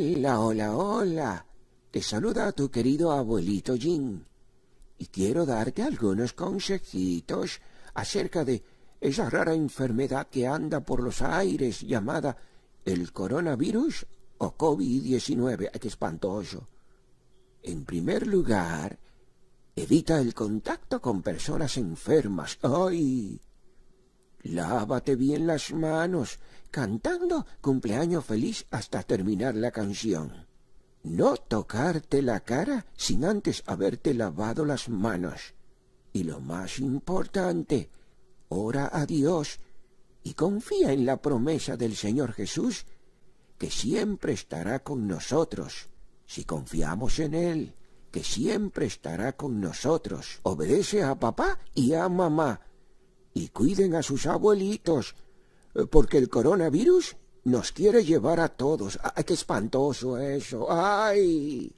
Hola, hola, hola. Te saluda tu querido abuelito Jim. Y quiero darte algunos consejitos acerca de esa rara enfermedad que anda por los aires llamada el coronavirus o COVID-19. qué espantoso! En primer lugar, evita el contacto con personas enfermas. ¡Ay! Lávate bien las manos, cantando cumpleaños feliz hasta terminar la canción. No tocarte la cara sin antes haberte lavado las manos. Y lo más importante, ora a Dios y confía en la promesa del Señor Jesús, que siempre estará con nosotros, si confiamos en Él, que siempre estará con nosotros. Obedece a papá y a mamá, y cuiden a sus abuelitos, porque el coronavirus nos quiere llevar a todos. ¡Ay, qué espantoso eso! ¡Ay!